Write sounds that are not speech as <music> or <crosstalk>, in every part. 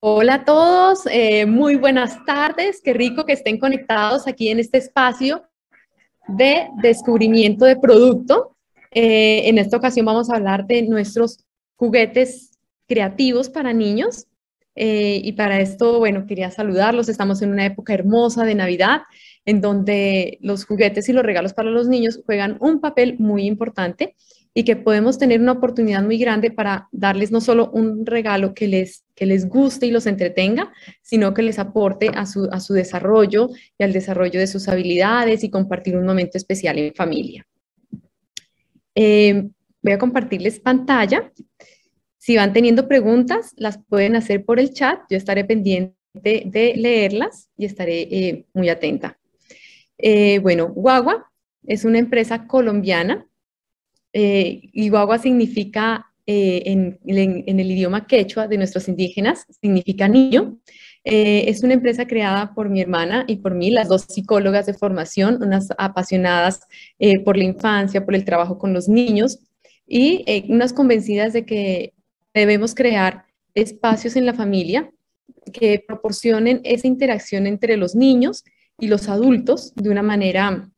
Hola a todos, eh, muy buenas tardes. Qué rico que estén conectados aquí en este espacio de descubrimiento de producto. Eh, en esta ocasión vamos a hablar de nuestros juguetes creativos para niños. Eh, y para esto, bueno, quería saludarlos. Estamos en una época hermosa de Navidad, en donde los juguetes y los regalos para los niños juegan un papel muy importante y que podemos tener una oportunidad muy grande para darles no solo un regalo que les, que les guste y los entretenga, sino que les aporte a su, desarrollo y al desarrollo de sus habilidades y compartir un momento especial en familia. Eh, voy a compartirles pantalla. Si van teniendo preguntas, las pueden hacer por el chat. Yo estaré pendiente de leerlas y estaré eh, muy atenta. Eh, bueno, Guagua es una empresa colombiana eh, Iguagua significa, eh, en, el idioma quechua de nuestros indígenas, significa niño. Eh, es una empresa creada por mi hermana y por mí, las dos psicólogas de formación, unas apasionadas eh, por la infancia, por el trabajo con los niños y unas convencidas de que debemos crear espacios en la familia que proporcionen esa interacción entre los niños y los adultos de una manera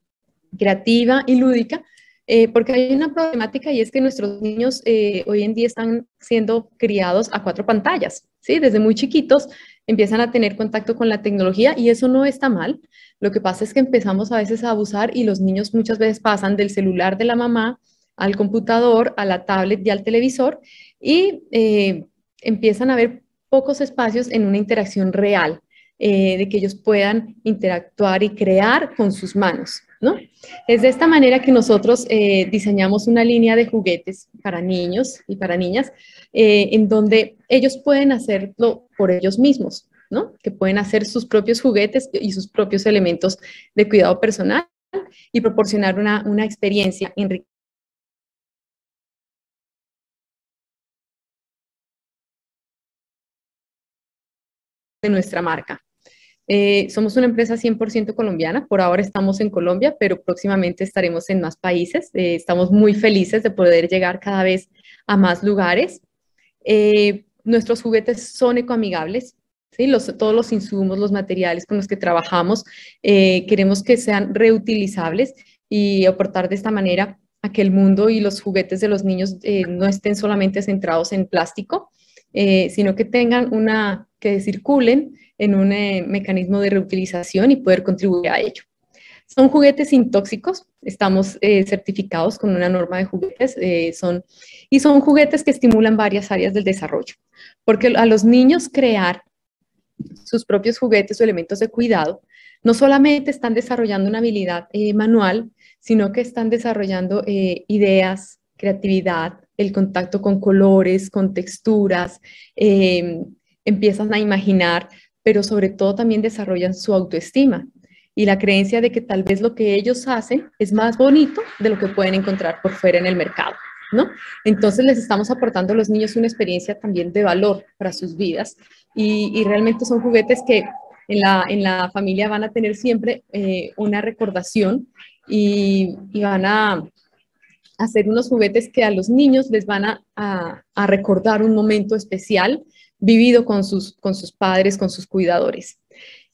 creativa y lúdica, eh, porque hay una problemática y es que nuestros niños eh, hoy en día están siendo criados a cuatro pantallas, ¿sí? Desde muy chiquitos empiezan a tener contacto con la tecnología y eso no está mal. Lo que pasa es que empezamos a veces a abusar y los niños muchas veces pasan del celular de la mamá al computador, a la tablet y al televisor y eh, empiezan a ver pocos espacios en una interacción real, de que ellos puedan interactuar y crear con sus manos. Es de esta manera que nosotros eh, diseñamos una línea de juguetes para niños y para niñas, eh, en donde ellos pueden hacerlo por ellos mismos, Que pueden hacer sus propios juguetes y sus propios elementos de cuidado personal y proporcionar una, una experiencia enriquecedora de nuestra marca. Eh, somos una empresa 100% colombiana, por ahora estamos en Colombia, pero próximamente estaremos en más países. Eh, estamos muy felices de poder llegar cada vez a más lugares. Eh, nuestros juguetes son ecoamigables, todos los insumos, los materiales con los que trabajamos, queremos que sean reutilizables y aportar de esta manera a que el mundo y los juguetes de los niños no estén solamente centrados en plástico, eh, sino que tengan una, que circulen en un eh, mecanismo de reutilización y poder contribuir a ello. Son juguetes intóxicos, estamos eh, certificados con una norma de juguetes, son, y son juguetes que estimulan varias áreas del desarrollo, porque a los niños crear sus propios juguetes o elementos de cuidado, no solamente están desarrollando una habilidad manual, sino que están desarrollando ideas, creatividad, el contacto con colores, con texturas, em, empiezan a imaginar, pero sobre todo también desarrollan su autoestima y la creencia de que tal vez lo que ellos hacen es más bonito de lo que pueden encontrar por fuera en el mercado. ¿No? Entonces les estamos aportando a los niños una experiencia también de valor para sus vidas y, realmente son juguetes que en la, en la, familia van a tener siempre eh, una recordación y van a hacer unos juguetes que a los niños les van a, recordar un momento especial vivido con sus, con sus padres, con sus cuidadores.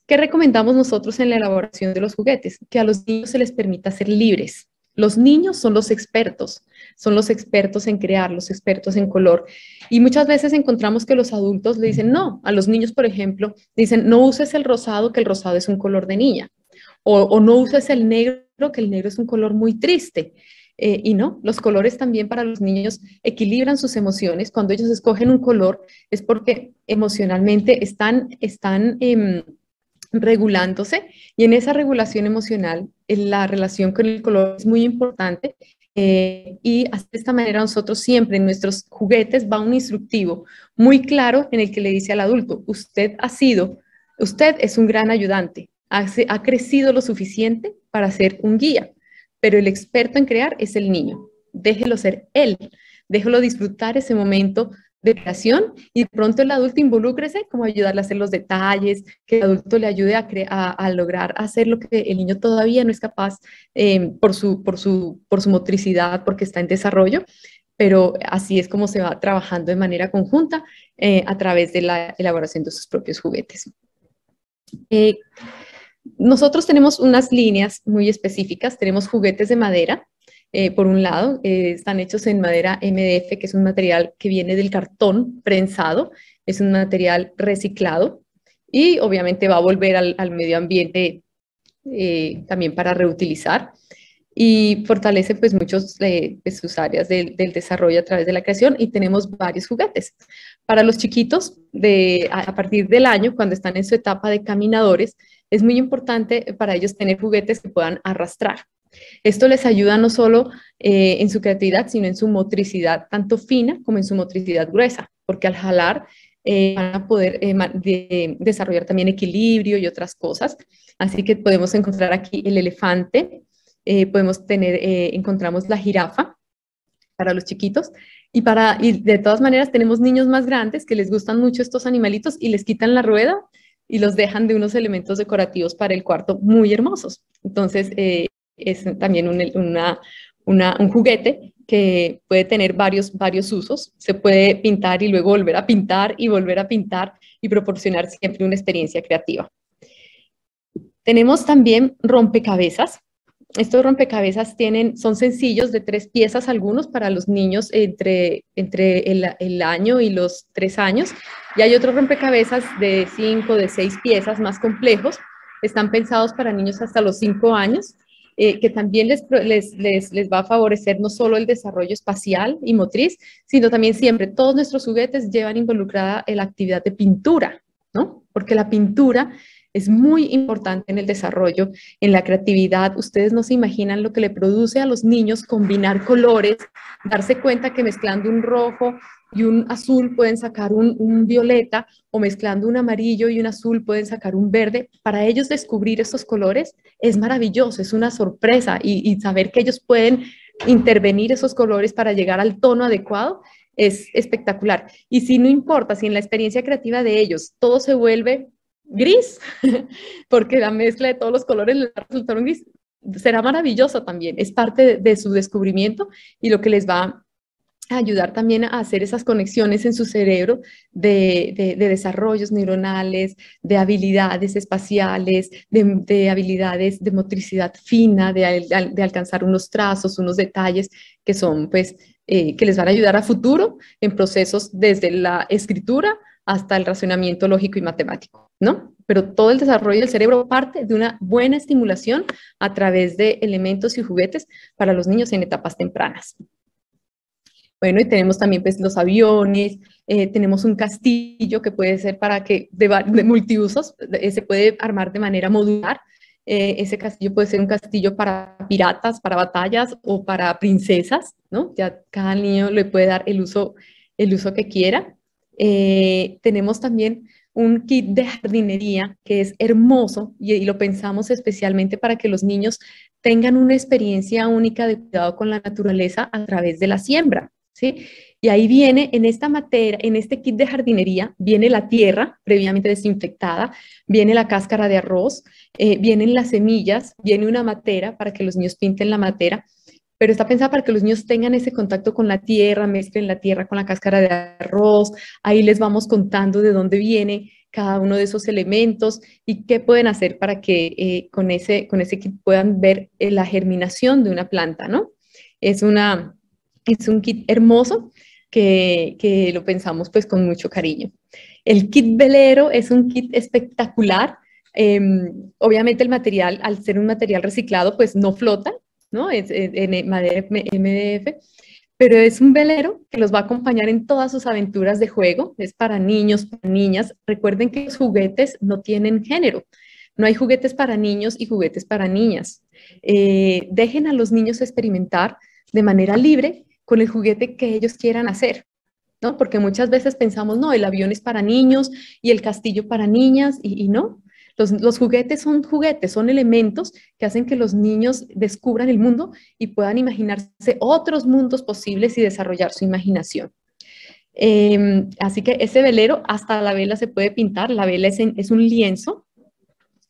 ¿Qué recomendamos nosotros en la elaboración de los juguetes? Que a los niños se les permita ser libres. Los niños son los expertos, son los expertos en crear, los expertos en color. Y muchas veces encontramos que los adultos le dicen, no, a los niños, por ejemplo, dicen, no uses el rosado, que el rosado es un color de niña. O, o no uses el negro, que el negro es un color muy triste. Eh, y no, los colores también para los niños equilibran sus emociones. Cuando ellos escogen un color es porque emocionalmente están, están em, regulándose y en esa regulación emocional eh, la relación con el color es muy importante. Eh, y de esta manera nosotros siempre en nuestros juguetes va un instructivo muy claro en el que le dice al adulto, usted ha sido, usted es un gran ayudante, ha, ha crecido lo suficiente para ser un guía pero el experto en crear es el niño. Déjelo ser él, déjelo disfrutar ese momento de creación y pronto el adulto involúcrese, como ayudarle a hacer los detalles, que el adulto le ayude a, a lograr hacer lo que el niño todavía no es capaz eh, por, su, por, su, por su motricidad, porque está en desarrollo, pero así es como se va trabajando de manera conjunta eh, a través de la elaboración de sus propios juguetes. Eh, nosotros tenemos unas líneas muy específicas, tenemos juguetes de madera, eh, por un lado, eh, están hechos en madera MDF, que es un material que viene del cartón prensado, es un material reciclado y obviamente va a volver al, medio ambiente eh, también para reutilizar y fortalece pues muchos de sus áreas del desarrollo a través de la creación y tenemos varios juguetes. Para los chiquitos, a partir del año, cuando están en su etapa de caminadores, es muy importante para ellos tener juguetes que puedan arrastrar. Esto les ayuda no solo eh, en su creatividad, sino en su motricidad, tanto fina como en su motricidad gruesa, porque al jalar eh, van a poder eh, desarrollar también equilibrio y otras cosas. Así que podemos encontrar aquí el elefante, podemos tener, encontramos la jirafa para los chiquitos, y, para, y de todas maneras tenemos niños más grandes que les gustan mucho estos animalitos y les quitan la rueda y los dejan de unos elementos decorativos para el cuarto muy hermosos. Entonces, eh, es también un, juguete que puede tener varios, varios usos. Se puede pintar y luego volver a pintar y volver a pintar y proporcionar siempre una experiencia creativa. Tenemos también rompecabezas, estos rompecabezas tienen, son sencillos de tres piezas algunos para los niños entre, entre el, año y los tres años. Y hay otros rompecabezas de cinco, de seis piezas más complejos. Están pensados para niños hasta los cinco años, eh, que también les, les, les va a favorecer no solo el desarrollo espacial y motriz, sino también siempre todos nuestros juguetes llevan involucrada la actividad de pintura, ¿no? Porque la pintura es muy importante en el desarrollo, en la creatividad. Ustedes no se imaginan lo que le produce a los niños combinar colores, darse cuenta que mezclando un rojo y un azul pueden sacar un, violeta o mezclando un amarillo y un azul pueden sacar un verde. Para ellos descubrir esos colores es maravilloso, es una sorpresa y saber que ellos pueden intervenir esos colores para llegar al tono adecuado es espectacular. Y si no importa, si en la experiencia creativa de ellos todo se vuelve gris, <laughs> porque la mezcla de todos los colores resultaron gris. Será maravillosa también, es parte de, su descubrimiento y lo que les va a ayudar también a hacer esas conexiones en su cerebro de, desarrollos neuronales, de habilidades espaciales, de, habilidades de motricidad fina, de, alcanzar unos trazos, unos detalles que son, pues, eh, que les van a ayudar a futuro en procesos desde la escritura hasta el razonamiento lógico y matemático, ¿no? Pero todo el desarrollo del cerebro parte de una buena estimulación a través de elementos y juguetes para los niños en etapas tempranas. Bueno, y tenemos también pues, los aviones, eh, tenemos un castillo que puede ser para que, de, multiusos, eh, se puede armar de manera modular. Eh, ese castillo puede ser un castillo para piratas, para batallas o para princesas, ¿no? Ya cada niño le puede dar el uso, el uso que quiera. Eh, tenemos también un kit de jardinería que es hermoso y, lo pensamos especialmente para que los niños tengan una experiencia única de cuidado con la naturaleza a través de la siembra, ¿sí? Y ahí viene en esta materia, en este kit de jardinería, viene la tierra previamente desinfectada, viene la cáscara de arroz, eh, vienen las semillas, viene una matera para que los niños pinten la matera pero está pensada para que los niños tengan ese contacto con la tierra, mezclen la tierra con la cáscara de arroz, ahí les vamos contando de dónde viene cada uno de esos elementos y qué pueden hacer para que eh, con, ese, con ese kit puedan ver eh, la germinación de una planta, ¿no? Es, una, es un kit hermoso que, lo pensamos pues con mucho cariño. El kit velero es un kit espectacular em, obviamente el material, al ser un material reciclado, pues no flota, ¿no? Es, en, en MDF, pero es un velero que los va a acompañar en todas sus aventuras de juego. Es para niños, para niñas. Recuerden que los juguetes no tienen género. No hay juguetes para niños y juguetes para niñas. Eh, dejen a los niños experimentar de manera libre con el juguete que ellos quieran hacer. ¿no? Porque muchas veces pensamos, no, el avión es para niños y el castillo para niñas, y no, los, juguetes son juguetes, son elementos que hacen que los niños descubran el mundo y puedan imaginarse otros mundos posibles y desarrollar su imaginación. Em, así que ese velero, hasta la vela se puede pintar, la vela es, un lienzo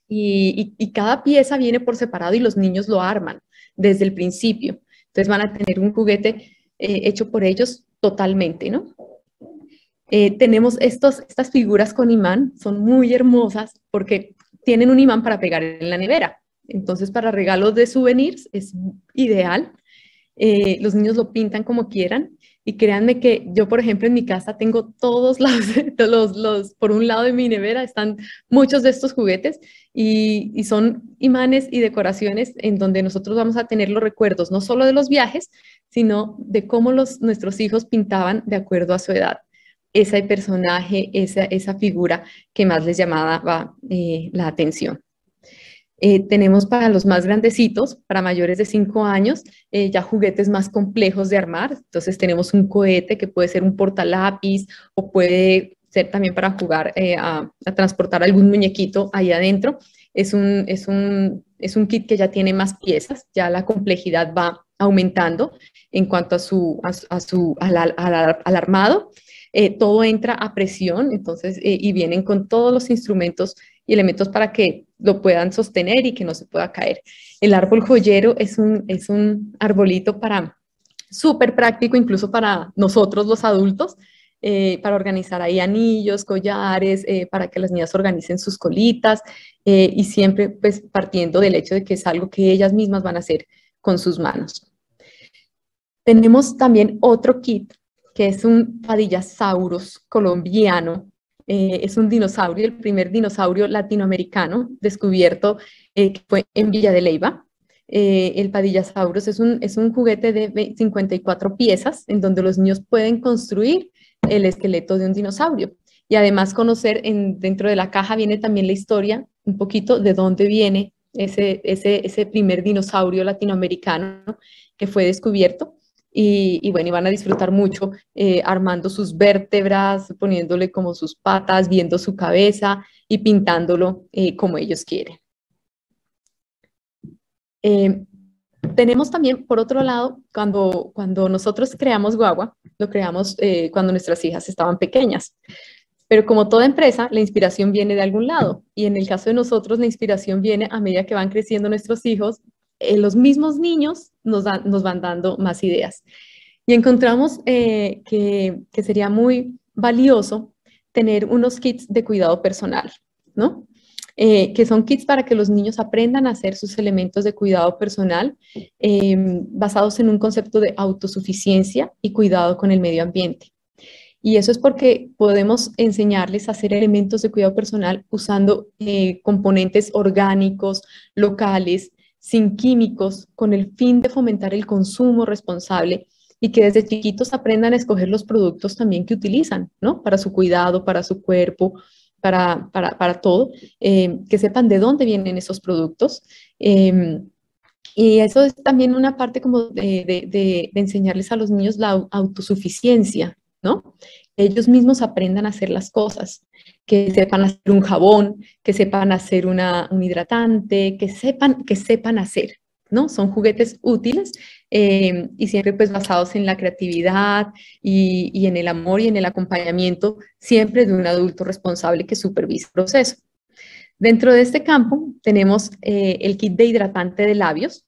y, cada pieza viene por separado y los niños lo arman desde el principio. Entonces van a tener un juguete eh, hecho por ellos totalmente, ¿no? Eh, tenemos estos, estas figuras con imán, son muy hermosas porque tienen un imán para pegar en la nevera. Entonces, para regalos de souvenirs es ideal. Eh, los niños lo pintan como quieran y créanme que yo, por ejemplo, en mi casa tengo todos <laughs> los, por un lado de mi nevera están muchos de estos juguetes y, son imanes y decoraciones en donde nosotros vamos a tener los recuerdos, no solo de los viajes, sino de cómo los, nuestros hijos pintaban de acuerdo a su edad ese personaje, esa, esa figura que más les llamaba eh, la atención. Eh, tenemos para los más grandecitos, para mayores de 5 años, eh, ya juguetes más complejos de armar. Entonces tenemos un cohete que puede ser un portalápiz o puede ser también para jugar a, transportar algún muñequito ahí adentro. Es un, es, un, kit que ya tiene más piezas, ya la complejidad va aumentando en cuanto a su, a, su, al armado eh, todo entra a presión, entonces, eh, y vienen con todos los instrumentos y elementos para que lo puedan sostener y que no se pueda caer. El árbol joyero es un, es un arbolito para súper práctico, incluso para nosotros los adultos, eh, para organizar ahí anillos, collares, para que las niñas organicen sus colitas y siempre pues partiendo del hecho de que es algo que ellas mismas van a hacer con sus manos. Tenemos también otro kit que es un padillasaurus colombiano. Eh, es un dinosaurio, el primer dinosaurio latinoamericano descubierto eh, fue en Villa de Leyva. Eh, el padillasaurus es un, es un juguete de 54 piezas en donde los niños pueden construir el esqueleto de un dinosaurio. Y además conocer en, dentro de la caja viene también la historia, un poquito de dónde viene ese, ese, ese primer dinosaurio latinoamericano que fue descubierto y, bueno, van a disfrutar mucho eh, armando sus vértebras, poniéndole como sus patas, viendo su cabeza y pintándolo eh, como ellos quieren. Eh, tenemos también, por otro lado, cuando, cuando nosotros creamos Guagua, lo creamos cuando nuestras hijas estaban pequeñas. Pero como toda empresa, la inspiración viene de algún lado. Y en el caso de nosotros, la inspiración viene a medida que van creciendo nuestros hijos, eh, los mismos niños nos, nos, van dando más ideas. Y encontramos eh, que, sería muy valioso tener unos kits de cuidado personal, ¿no? Eh, que son kits para que los niños aprendan a hacer sus elementos de cuidado personal em, basados en un concepto de autosuficiencia y cuidado con el medio ambiente. Y eso es porque podemos enseñarles a hacer elementos de cuidado personal usando componentes orgánicos, locales, sin químicos, con el fin de fomentar el consumo responsable y que desde chiquitos aprendan a escoger los productos también que utilizan, ¿no? Para su cuidado, para su cuerpo, para, para, todo, eh, que sepan de dónde vienen esos productos. Em, y eso es también una parte como de, de enseñarles a los niños la autosuficiencia, ¿no? ellos mismos aprendan a hacer las cosas, que sepan hacer un jabón, que sepan hacer un hidratante, que sepan, que sepan hacer, ¿no? Son juguetes útiles em, y siempre pues basados en la creatividad y, en el amor y en el acompañamiento siempre de un adulto responsable que supervise el proceso. Dentro de este campo tenemos eh, el kit de hidratante de labios.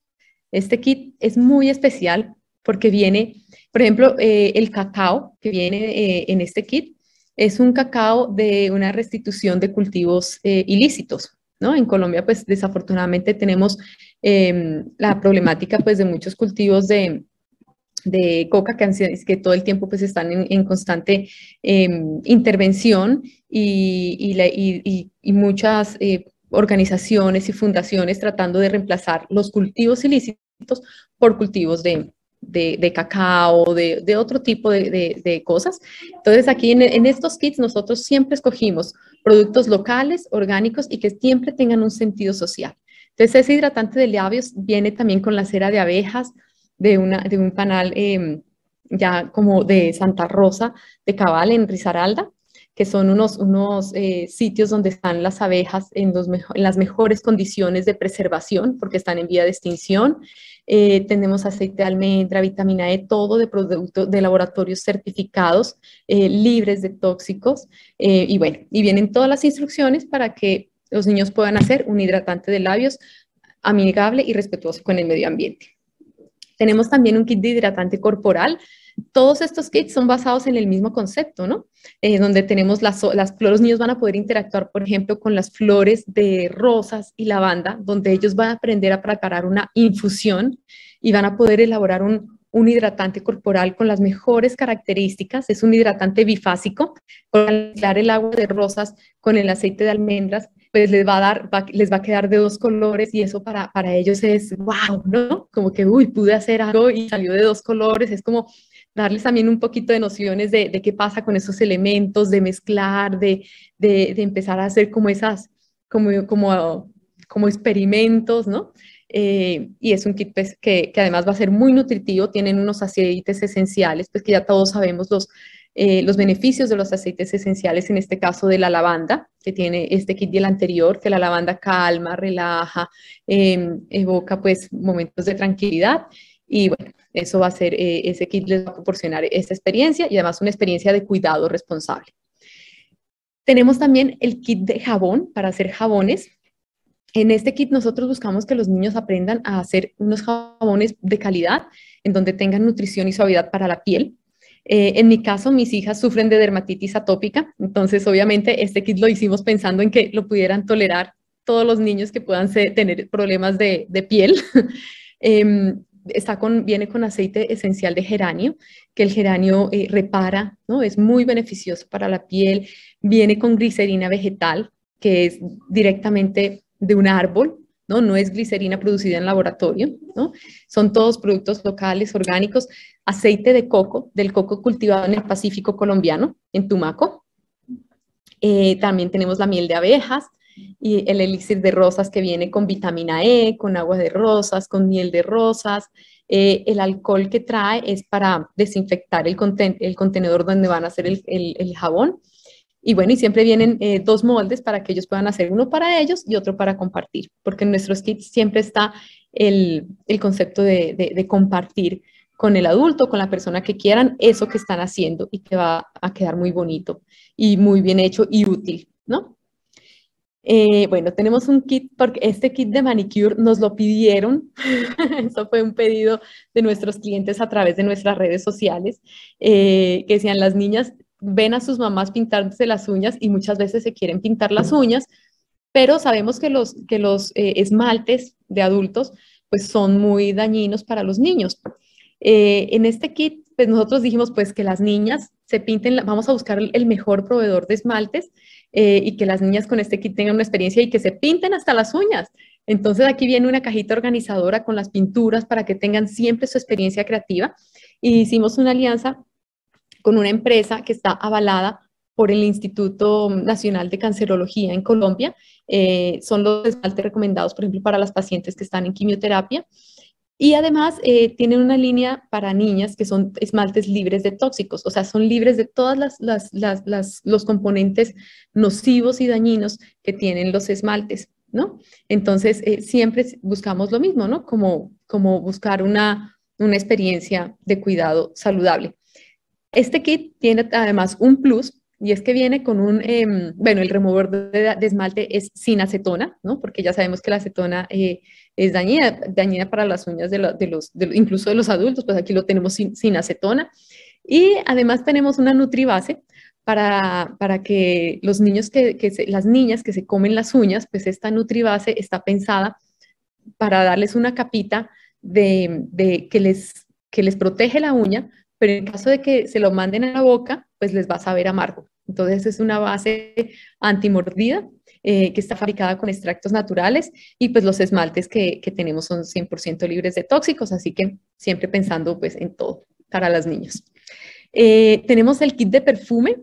Este kit es muy especial porque viene por ejemplo, eh, el cacao que viene eh, en este kit es un cacao de una restitución de cultivos eh, ilícitos. ¿no? En Colombia, pues desafortunadamente tenemos em, la problemática pues, de muchos cultivos de, coca que, todo el tiempo pues, están en, constante em, intervención y, y muchas organizaciones y fundaciones tratando de reemplazar los cultivos ilícitos por cultivos de, de, cacao, de, de, otro tipo de, cosas. Entonces aquí en, estos kits nosotros siempre escogimos productos locales, orgánicos y que siempre tengan un sentido social. Entonces ese hidratante de labios viene también con la cera de abejas de, una, un panal em, ya como de Santa Rosa de Cabal en Risaralda que son unos, unos eh, sitios donde están las abejas en, los en las mejores condiciones de preservación, porque están en vía de extinción. Eh, tenemos aceite de almendra, vitamina E, todo de productos de laboratorios certificados, eh, libres de tóxicos. y bueno, y vienen todas las instrucciones para que los niños puedan hacer un hidratante de labios amigable y respetuoso con el medio ambiente. Tenemos también un kit de hidratante corporal, todos estos kits son basados en el mismo concepto, ¿no? Eh, donde tenemos las, las los niños van a poder interactuar, por ejemplo, con las flores de rosas y lavanda, donde ellos van a aprender a preparar una infusión y van a poder elaborar un, hidratante corporal con las mejores características. Es un hidratante bifásico. Con el agua de rosas con el aceite de almendras, pues les va a dar, les va a quedar de dos colores y eso para, para ellos es wow, ¿no? Como que, uy, pude hacer algo y salió de dos colores. Es como darles también un poquito de nociones de, qué pasa con esos elementos, de mezclar, de, de, empezar a hacer como esas, como, como, como experimentos, ¿no? Eh, y es un kit pues, que, que, además va a ser muy nutritivo, tienen unos aceites esenciales, pues que ya todos sabemos los, eh, los beneficios de los aceites esenciales, en este caso de la lavanda, que tiene este kit y el anterior, que la lavanda calma, relaja, em, evoca pues momentos de tranquilidad y bueno, eso va a ser, eh, ese kit les va a proporcionar esta experiencia y además una experiencia de cuidado responsable. Tenemos también el kit de jabón para hacer jabones. En este kit nosotros buscamos que los niños aprendan a hacer unos jabones de calidad, en donde tengan nutrición y suavidad para la piel. Eh, en mi caso, mis hijas sufren de dermatitis atópica, entonces obviamente este kit lo hicimos pensando en que lo pudieran tolerar todos los niños que puedan tener problemas de, piel. <laughs> Em, está con, viene con aceite esencial de geranio, que el geranio eh, repara, ¿no? es muy beneficioso para la piel, viene con glicerina vegetal, que es directamente de un árbol, ¿no? no es glicerina producida en laboratorio, son todos productos locales, orgánicos, aceite de coco, del coco cultivado en el Pacífico colombiano, en Tumaco. Eh, también tenemos la miel de abejas, y el elixir de rosas que viene con vitamina E, con agua de rosas, con miel de rosas. Eh, el alcohol que trae es para desinfectar el, contenedor donde van a hacer el, jabón. Y bueno, y siempre vienen eh, dos moldes para que ellos puedan hacer uno para ellos y otro para compartir, porque en nuestros kits siempre está el, concepto de, de, compartir con el adulto, con la persona que quieran, eso que están haciendo y que va a quedar muy bonito y muy bien hecho y útil, ¿no? Eh, bueno, tenemos un kit, porque este kit de manicure nos lo pidieron. <laughs> Eso fue un pedido de nuestros clientes a través de nuestras redes sociales, eh, que sean las niñas ven a sus mamás pintarse las uñas y muchas veces se quieren pintar las uñas, pero sabemos que los, que los eh, esmaltes de adultos pues son muy dañinos para los niños. en este kit, pues nosotros dijimos pues que las niñas se pinten, vamos a buscar el mejor proveedor de esmaltes eh, y que las niñas con este kit tengan una experiencia y que se pinten hasta las uñas. Entonces aquí viene una cajita organizadora con las pinturas para que tengan siempre su experiencia creativa. Y hicimos una alianza con una empresa que está avalada por el Instituto Nacional de Cancerología en Colombia. Eh, son los esmaltes recomendados, por ejemplo, para las pacientes que están en quimioterapia. Y además eh, tienen una línea para niñas que son esmaltes libres de tóxicos, o sea, son libres de todos las, los componentes nocivos y dañinos que tienen los esmaltes, ¿no? Entonces, eh, siempre buscamos lo mismo, ¿no? Como, como buscar una, una experiencia de cuidado saludable. Este kit tiene además un plus y es que viene con un, em, bueno, el remover de, esmalte es sin acetona, ¿no? Porque ya sabemos que la acetona eh, es dañina, dañina para las uñas de, los, incluso de los adultos, pues aquí lo tenemos sin, acetona. Y además tenemos una nutribase para, para que los niños que, las niñas que se comen las uñas, pues esta nutribase está pensada para darles una capita de, que, les, que les protege la uña, pero en caso de que se lo manden a la boca, pues les va a saber amargo. Entonces es una base antimordida eh, que está fabricada con extractos naturales y pues los esmaltes que, tenemos son 100% libres de tóxicos, así que siempre pensando pues en todo para los niños. Eh, tenemos el kit de perfume.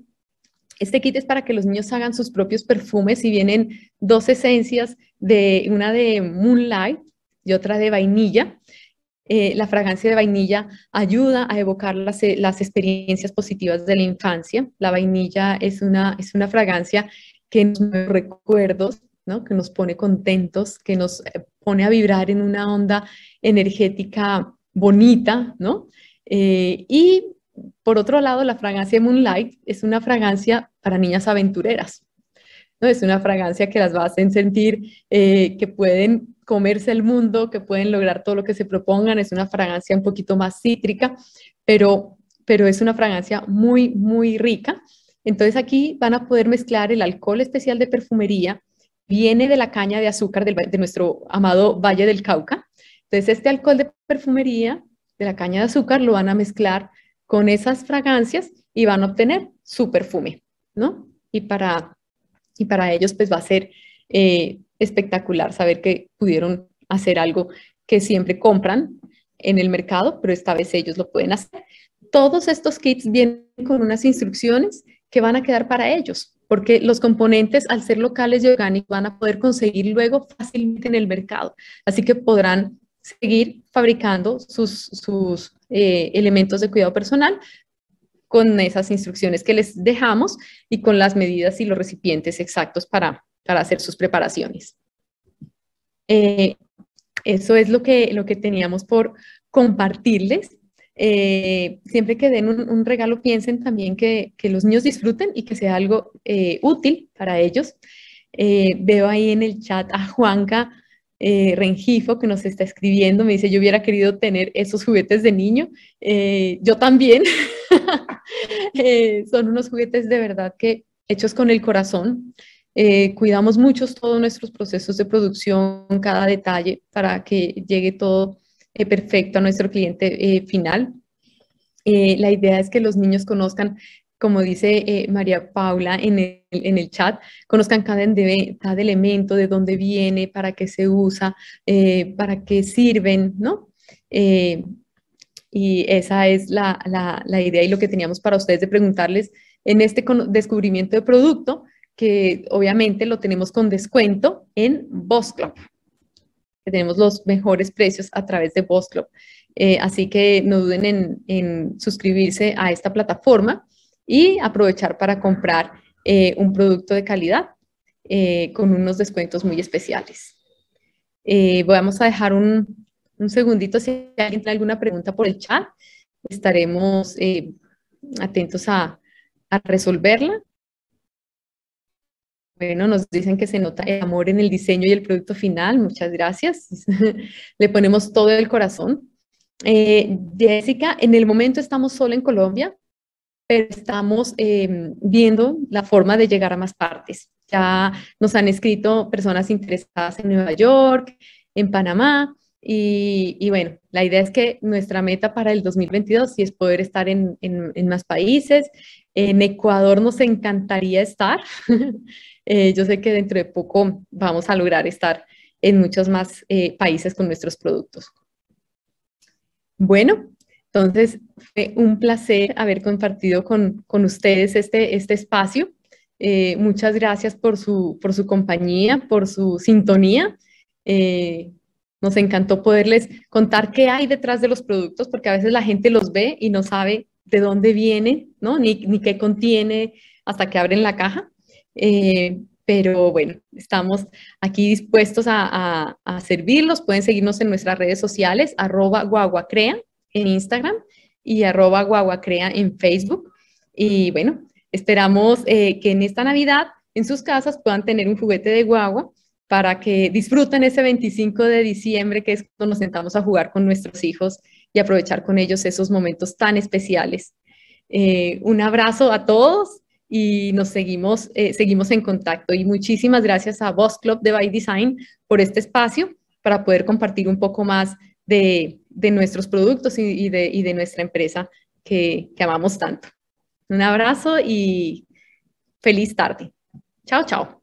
Este kit es para que los niños hagan sus propios perfumes y vienen dos esencias, de, una de Moonlight y otra de vainilla. Eh, la fragancia de vainilla ayuda a evocar eh, las, experiencias positivas de la infancia. La vainilla es una, es una fragancia que nos recuerdos, que nos pone contentos, que nos eh, pone a vibrar en una onda energética bonita, y por otro lado, la fragancia Moonlight es una fragancia para niñas aventureras. Es una fragancia que las va a hacer sentir eh, que pueden comerse el mundo, que pueden lograr todo lo que se propongan, es una fragancia un poquito más cítrica, pero, pero es una fragancia muy, muy rica. Entonces aquí van a poder mezclar el alcohol especial de perfumería, viene de la caña de azúcar de nuestro amado Valle del Cauca. Entonces este alcohol de perfumería, de la caña de azúcar, lo van a mezclar con esas fragancias y van a obtener su perfume, ¿no? Y para y para ellos pues va a ser eh, espectacular saber que pudieron hacer algo que siempre compran en el mercado, pero esta vez ellos lo pueden hacer. Todos estos kits vienen con unas instrucciones que van a quedar para ellos, porque los componentes al ser locales y orgánicos van a poder conseguir luego fácilmente en el mercado. Así que podrán seguir fabricando sus, eh, elementos de cuidado personal, con esas instrucciones que les dejamos y con las medidas y los recipientes exactos para, hacer sus preparaciones. Eh, eso es lo que, lo que teníamos por compartirles. Eh, siempre que den un, regalo, piensen también que, los niños disfruten y que sea algo eh, útil para ellos. veo ahí en el chat a Juanca eh, Rengifo, que nos está escribiendo, me dice, yo hubiera querido tener esos juguetes de niño. Eh, yo también. <laughs> Eh, son unos juguetes de verdad que hechos con el corazón. Eh, cuidamos muchos todos nuestros procesos de producción, cada detalle, para que llegue todo perfecto a nuestro cliente final. la idea es que los niños conozcan como dice eh, María Paula en el, en el, chat, conozcan cada, cada, elemento, de dónde viene, para qué se usa, eh, para qué sirven, ¿no? Eh, y esa es la, la, idea y lo que teníamos para ustedes de preguntarles en este descubrimiento de producto, que obviamente lo tenemos con descuento en Boss Club. Que tenemos los mejores precios a través de Boss Club. así que no duden en, en suscribirse a esta plataforma y aprovechar para comprar eh, un producto de calidad eh, con unos descuentos muy especiales. Eh, vamos a dejar un, segundito si hay alguna pregunta por el chat. Estaremos atentos a, a resolverla. Bueno, nos dicen que se nota el amor en el diseño y el producto final. Muchas gracias. <laughs> Le ponemos todo el corazón. Jessica, en el momento estamos solo en Colombia pero estamos eh, viendo la forma de llegar a más partes. Ya nos han escrito personas interesadas en Nueva York, en Panamá, y, bueno, la idea es que nuestra meta para el 2022 sí es poder estar en, más países. En Ecuador nos encantaría estar. <laughs> Eh, yo sé que dentro de poco vamos a lograr estar en muchos más eh, países con nuestros productos. Bueno, entonces, fue un placer haber compartido con, ustedes este, este espacio. Eh, muchas gracias por su, por su compañía, por su sintonía. Eh, nos encantó poderles contar qué hay detrás de los productos, porque a veces la gente los ve y no sabe de dónde viene, ¿no? ni, qué contiene hasta que abren la caja. Eh, pero bueno, estamos aquí dispuestos a, servirlos. Pueden seguirnos en nuestras redes sociales, arroba guaguacrea en Instagram y arroba guaguacrea en Facebook. Y bueno, esperamos eh, que en esta Navidad en sus casas puedan tener un juguete de guagua para que disfruten ese 25 de diciembre que es cuando nos sentamos a jugar con nuestros hijos y aprovechar con ellos esos momentos tan especiales. Eh, un abrazo a todos y nos seguimos, eh, seguimos en contacto. Y muchísimas gracias a Boss Club de By Design por este espacio para poder compartir un poco más de de nuestros productos y, de, nuestra empresa que, que amamos tanto. Un abrazo y feliz tarde. Chao, chao.